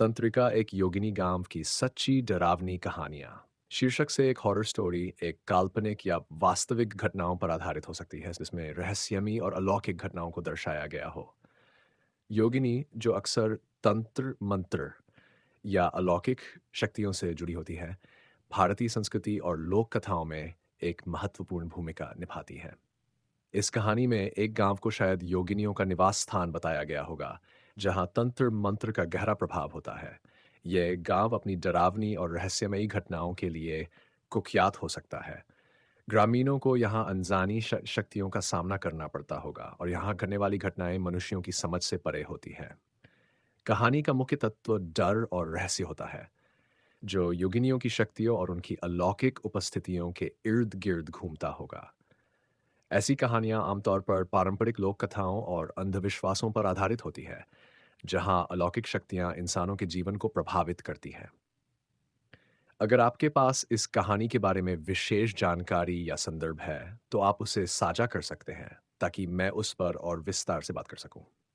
तंत्रिका एक योगिनी गांव की सच्ची डरावनी कहानियां शीर्षक से एक हॉरर स्टोरी एक काल्पनिक या वास्तविक घटनाओं पर आधारित हो सकती है जिसमें रहस्यमी और अलौकिक घटनाओं को दर्शाया गया हो योगिनी जो अक्सर तंत्र मंत्र या अलौकिक शक्तियों से जुड़ी होती है भारतीय संस्कृति और लोक कथाओं में एक महत्वपूर्ण भूमिका निभाती है इस कहानी में एक गांव को शायद योगिनियों का निवास स्थान बताया गया होगा जहां तंत्र मंत्र का गहरा प्रभाव होता है यह गांव अपनी डरावनी और रहस्यमयी घटनाओं के लिए कुख्यात हो सकता है ग्रामीणों को यहाँ अनजानी शक्तियों का सामना करना पड़ता होगा और यहाँ घटने वाली घटनाएं मनुष्यों की समझ से परे होती हैं कहानी का मुख्य तत्व डर और रहस्य होता है जो युगिनियों की शक्तियों और उनकी अलौकिक उपस्थितियों के इर्द गिर्द घूमता होगा ऐसी कहानियां आमतौर पर पारंपरिक लोक कथाओं और अंधविश्वासों पर आधारित होती है जहां अलौकिक शक्तियां इंसानों के जीवन को प्रभावित करती हैं अगर आपके पास इस कहानी के बारे में विशेष जानकारी या संदर्भ है तो आप उसे साझा कर सकते हैं ताकि मैं उस पर और विस्तार से बात कर सकूं